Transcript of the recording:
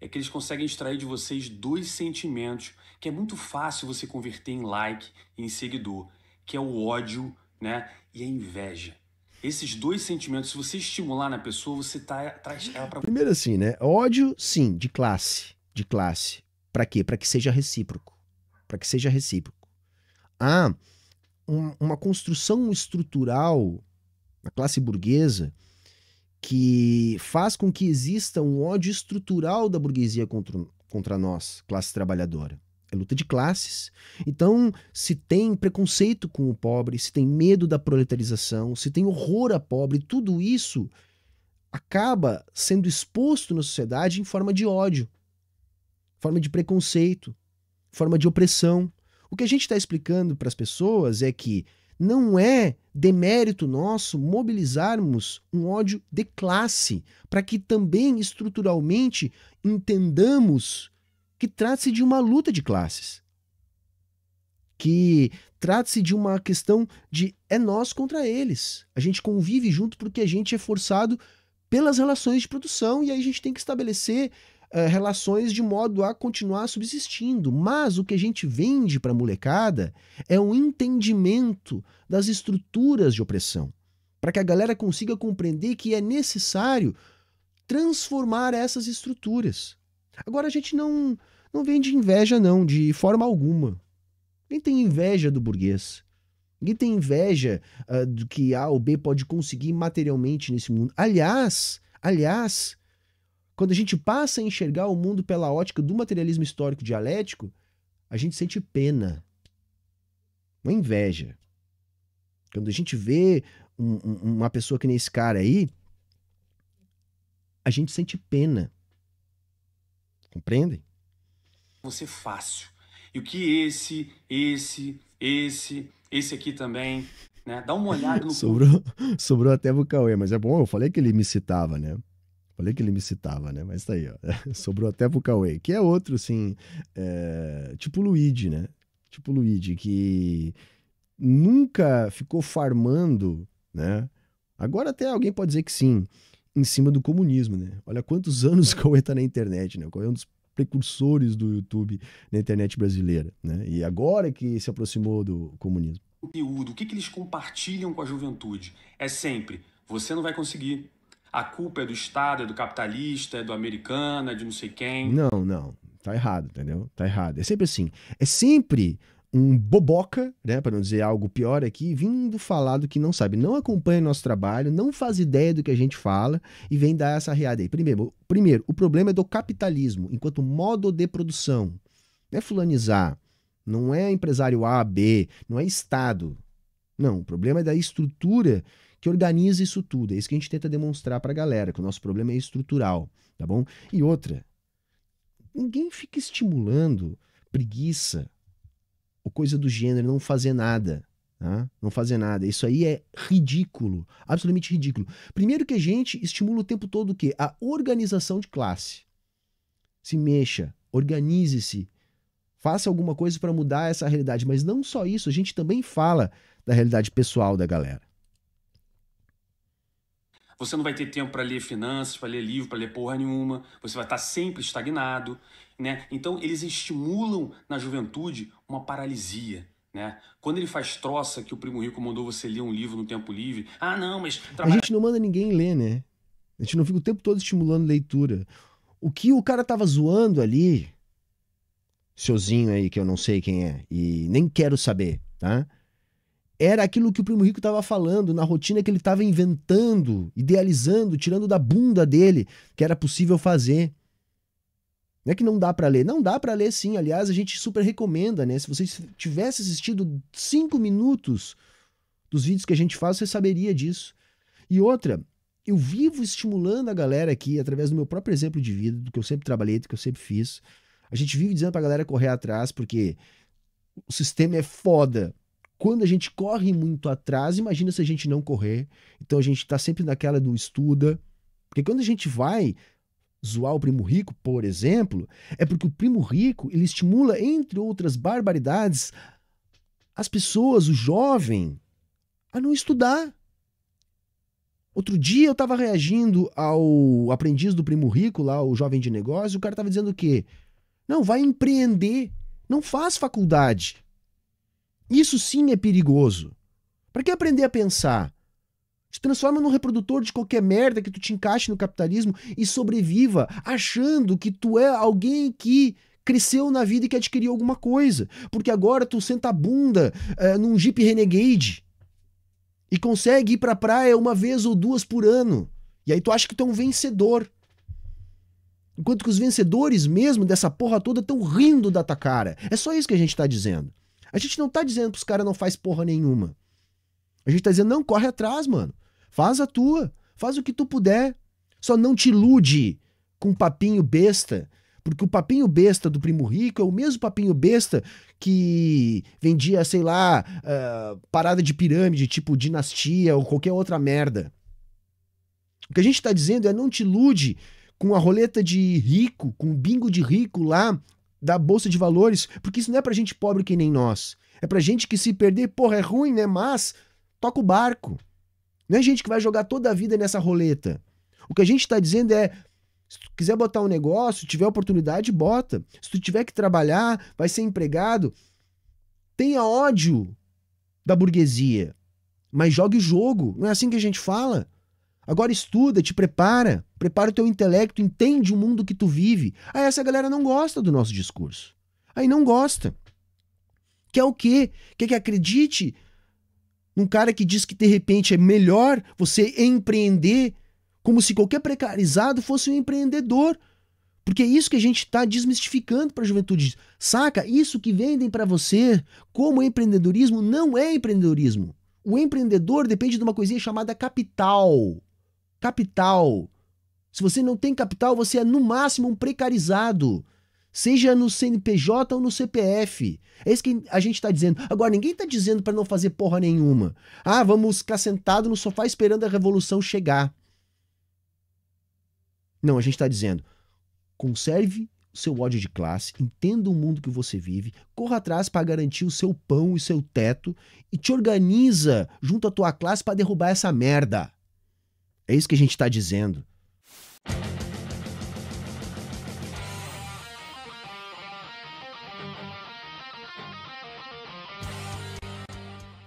é que eles conseguem extrair de vocês dois sentimentos que é muito fácil você converter em like e em seguidor, que é o ódio, né, e a inveja. Esses dois sentimentos, se você estimular na pessoa, você tá, traz ela para Primeiro assim, né? Ódio, sim, de classe, de classe. Para quê? Para que seja recíproco. Para que seja recíproco. Há uma construção estrutural na classe burguesa que faz com que exista um ódio estrutural da burguesia contra, contra nós, classe trabalhadora. É luta de classes. Então, se tem preconceito com o pobre, se tem medo da proletarização, se tem horror a pobre, tudo isso acaba sendo exposto na sociedade em forma de ódio, forma de preconceito, forma de opressão. O que a gente está explicando para as pessoas é que não é demérito nosso mobilizarmos um ódio de classe, para que também estruturalmente entendamos que trata-se de uma luta de classes. Que trata-se de uma questão de é nós contra eles. A gente convive junto porque a gente é forçado pelas relações de produção e aí a gente tem que estabelecer eh, relações de modo a continuar subsistindo. Mas o que a gente vende para a molecada é um entendimento das estruturas de opressão, para que a galera consiga compreender que é necessário transformar essas estruturas. Agora a gente não não vende inveja não, de forma alguma. Ninguém tem inveja do burguês. Ninguém tem inveja uh, do que A ou B pode conseguir materialmente nesse mundo. Aliás, aliás, quando a gente passa a enxergar o mundo pela ótica do materialismo histórico dialético, a gente sente pena, uma inveja. Quando a gente vê um, um, uma pessoa que nem esse cara aí, a gente sente pena. Compreendem? Você fácil. E o que esse, esse, esse, esse aqui também, né? Dá uma olhada no. sobrou, sobrou até o Cauê, mas é bom, eu falei que ele me citava, né? Falei que ele me citava, né? Mas tá aí, ó. Sobrou até pro Cauê, que é outro, assim, é... tipo Luigi, né? Tipo Luigi, que nunca ficou farmando, né? Agora até alguém pode dizer que sim, em cima do comunismo, né? Olha quantos anos o Cauê tá na internet, né? O Cauê é um dos precursores do YouTube na internet brasileira, né? E agora que se aproximou do comunismo. O conteúdo, o que, que eles compartilham com a juventude? É sempre, você não vai conseguir, a culpa é do Estado, é do capitalista, é do americano, é de não sei quem. Não, não. Tá errado, entendeu? Tá errado. É sempre assim. É sempre um boboca, né, para não dizer algo pior aqui, vindo falar do que não sabe, não acompanha nosso trabalho, não faz ideia do que a gente fala e vem dar essa reada aí. Primeiro, primeiro, o problema é do capitalismo enquanto modo de produção. Não é fulanizar, não é empresário A, B, não é Estado. Não, o problema é da estrutura que organiza isso tudo. É isso que a gente tenta demonstrar para a galera, que o nosso problema é estrutural, tá bom? E outra, ninguém fica estimulando preguiça ou coisa do gênero, não fazer nada. Tá? Não fazer nada. Isso aí é ridículo, absolutamente ridículo. Primeiro que a gente estimula o tempo todo o quê? A organização de classe. Se mexa, organize-se, faça alguma coisa para mudar essa realidade. Mas não só isso, a gente também fala da realidade pessoal da galera. Você não vai ter tempo para ler finanças, para ler livro, para ler porra nenhuma. Você vai estar tá sempre estagnado, né? Então eles estimulam na juventude uma paralisia. Né? Quando ele faz troça que o primo rico mandou você ler um livro no tempo livre, ah não, mas trabalha... a gente não manda ninguém ler, né? A gente não fica o tempo todo estimulando leitura. O que o cara tava zoando ali, seuzinho aí que eu não sei quem é e nem quero saber, tá? era aquilo que o primo rico estava falando, na rotina que ele estava inventando, idealizando, tirando da bunda dele, que era possível fazer. Não é que não dá para ler, não dá para ler sim. Aliás, a gente super recomenda, né? Se você tivesse assistido cinco minutos dos vídeos que a gente faz, você saberia disso. E outra, eu vivo estimulando a galera aqui através do meu próprio exemplo de vida, do que eu sempre trabalhei, do que eu sempre fiz. A gente vive dizendo para a galera correr atrás porque o sistema é foda, quando a gente corre muito atrás, imagina se a gente não correr. Então a gente está sempre naquela do estuda. Porque quando a gente vai zoar o primo rico, por exemplo, é porque o primo rico ele estimula, entre outras barbaridades, as pessoas, o jovem, a não estudar. Outro dia eu estava reagindo ao aprendiz do primo rico, lá, o jovem de negócio, o cara estava dizendo o quê? Não, vai empreender, não faz faculdade. Isso sim é perigoso. Para que aprender a pensar? Te transforma num reprodutor de qualquer merda que tu te encaixe no capitalismo e sobreviva achando que tu é alguém que cresceu na vida e que adquiriu alguma coisa. Porque agora tu senta a bunda é, num Jeep Renegade e consegue ir pra praia uma vez ou duas por ano. E aí tu acha que tu é um vencedor. Enquanto que os vencedores mesmo dessa porra toda estão rindo da tua cara. É só isso que a gente tá dizendo. A gente não tá dizendo pros caras não faz porra nenhuma. A gente tá dizendo, não, corre atrás, mano. Faz a tua. Faz o que tu puder. Só não te ilude com papinho besta. Porque o papinho besta do primo rico é o mesmo papinho besta que vendia, sei lá, uh, parada de pirâmide, tipo dinastia ou qualquer outra merda. O que a gente tá dizendo é não te ilude com a roleta de rico, com o bingo de rico lá, da bolsa de valores, porque isso não é pra gente pobre que nem nós. É pra gente que se perder, porra, é ruim, né? Mas toca o barco. Não é gente que vai jogar toda a vida nessa roleta. O que a gente tá dizendo é, se tu quiser botar um negócio, tiver oportunidade, bota. Se tu tiver que trabalhar, vai ser empregado, tenha ódio da burguesia, mas jogue o jogo. Não é assim que a gente fala? Agora estuda, te prepara, prepara o teu intelecto, entende o mundo que tu vive. Aí ah, essa galera não gosta do nosso discurso. Aí não gosta. Quer o quê? Quer que acredite num cara que diz que de repente é melhor você empreender como se qualquer precarizado fosse um empreendedor. Porque é isso que a gente está desmistificando para a juventude. Saca? Isso que vendem para você como empreendedorismo não é empreendedorismo. O empreendedor depende de uma coisinha chamada capital capital. Se você não tem capital, você é no máximo um precarizado. Seja no CNPJ ou no CPF. É isso que a gente está dizendo. Agora, ninguém está dizendo para não fazer porra nenhuma. Ah, vamos ficar sentado no sofá esperando a revolução chegar. Não, a gente está dizendo: conserve o seu ódio de classe, entenda o mundo que você vive, corra atrás para garantir o seu pão e seu teto e te organiza junto à tua classe para derrubar essa merda. É isso que a gente está dizendo.